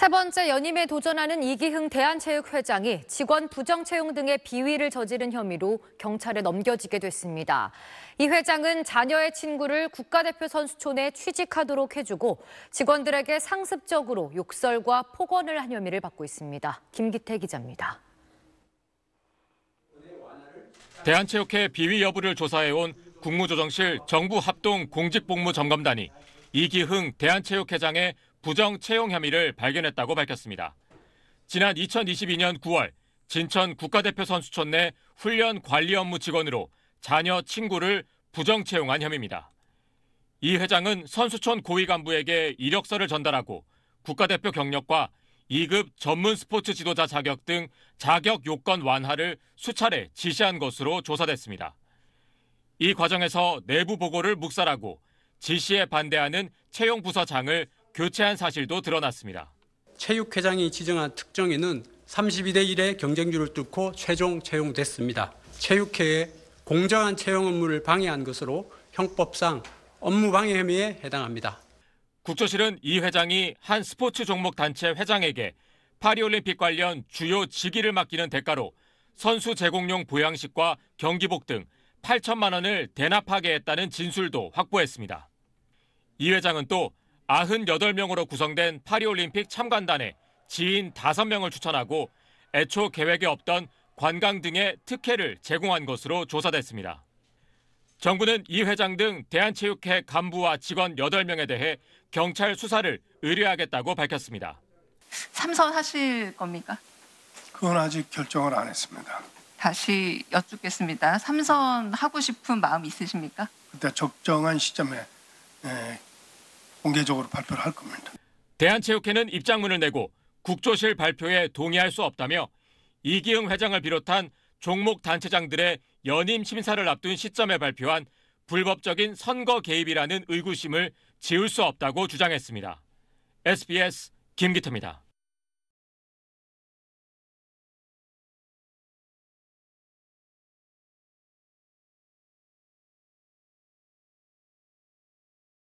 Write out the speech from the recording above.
세 번째 연임에 도전하는 이기흥 대한체육회장이 직원 부정 채용 등의 비위를 저지른 혐의로 경찰에 넘겨지게 됐습니다. 이 회장은 자녀의 친구를 국가대표 선수촌에 취직하도록 해주고 직원들에게 상습적으로 욕설과 폭언을 한 혐의를 받고 있습니다. 김기태 기자입니다. 대한체육회 비위 여부를 조사해온 국무조정실 정부합동공직복무점검단이 이기흥 대한체육회장의 부정 채용 혐의를 발견했다고 밝혔습니다. 지난 2022년 9월 진천 국가대표 선수촌 내 훈련 관리 업무 직원으로 자녀 친구를 부정 채용한 혐의입니다. 이 회장은 선수촌 고위 간부에게 이력서를 전달하고 국가대표 경력과 2급 전문 스포츠 지도자 자격 등 자격 요건 완화를 수차례 지시한 것으로 조사됐습니다. 이 과정에서 내부 보고를 묵살하고 지시에 반대하는 채용 부서장을 교체한 사실도 드러났습니다. 체육회장이 지정한 특정인은 32대 1의 경쟁률을 뚫고 최종 채용됐습니다. 체육회의 공정한 채용 업무를 방해한 것으로 형법상 업무 방해 혐의에 해당합니다. 국조실은 이 회장이 한 스포츠 종목 단체 회장에게 파리올림픽 관련 주요 직위를 맡기는 대가로 선수 제공용 보양식과 경기복 등 8천만 원을 대납하게 했다는 진술도 확보했습니다. 이 회장은 또 98명으로 구성된 파리올림픽 참관단에 지인 5명을 추천하고 애초 계획에 없던 관광 등의 특혜를 제공한 것으로 조사됐습니다. 정부는 이 회장 등 대한체육회 간부와 직원 8명에 대해 경찰 수사를 의뢰하겠다고 밝혔습니다. 삼선하실 겁니까? 그건 아직 결정을 안 했습니다. 다시 여쭙겠습니다. 삼선하고 싶은 마음 있으십니까? 그때 적정한 시점에 공개적으로 발표를 할 겁니다. 대한체육회는 입장문을 내고 국조실 발표에 동의할 수 없다며 이기흥 회장을 비롯한 종목 단체장들의 연임 심사를 앞둔 시점에 발표한 불법적인 선거 개입이라는 의구심을 지울 수 없다고 주장했습니다. SBS 김기태입니다.